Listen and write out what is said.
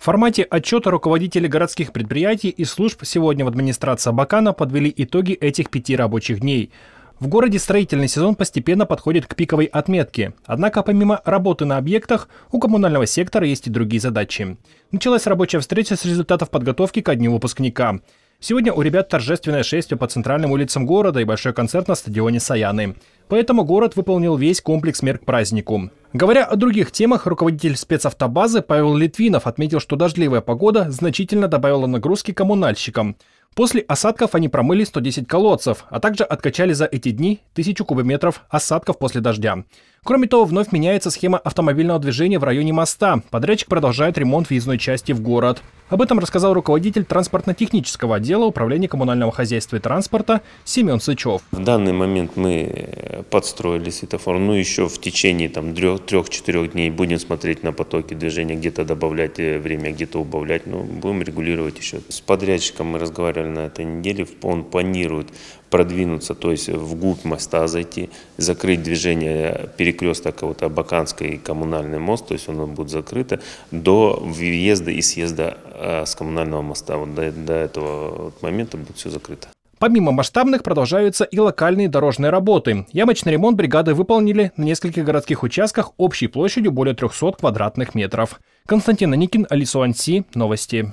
В формате отчета руководители городских предприятий и служб сегодня в администрации Абакана подвели итоги этих пяти рабочих дней. В городе строительный сезон постепенно подходит к пиковой отметке. Однако помимо работы на объектах, у коммунального сектора есть и другие задачи. Началась рабочая встреча с результатов подготовки ко дню выпускника. Сегодня у ребят торжественное шествие по центральным улицам города и большой концерт на стадионе Саяны. Поэтому город выполнил весь комплекс мер к празднику. Говоря о других темах, руководитель спецавтобазы Павел Литвинов отметил, что дождливая погода значительно добавила нагрузки коммунальщикам. После осадков они промыли 110 колодцев, а также откачали за эти дни 1000 кубометров осадков после дождя. Кроме того, вновь меняется схема автомобильного движения в районе моста. Подрядчик продолжает ремонт въездной части в город. Об этом рассказал руководитель транспортно-технического отдела Управления коммунального хозяйства и транспорта Семен Сычев. В данный момент мы э, подстроили светофор, ну еще в течение там трех-четырех дней будем смотреть на потоки движения, где-то добавлять э, время, где-то убавлять, ну будем регулировать еще. С подрядчиком мы разговаривали на этой неделе, он планирует продвинуться, то есть в вглубь моста зайти, закрыть движение э, перекресток а вот Абаканской и коммунальный мост, то есть он будет закрыто до въезда и съезда Э, с коммунального моста вот до, до этого вот момента будет все закрыто. Помимо масштабных продолжаются и локальные дорожные работы. Ямочный ремонт бригады выполнили на нескольких городских участках общей площадью более 300 квадратных метров. Константин Аникин, Алису Анси, Новости.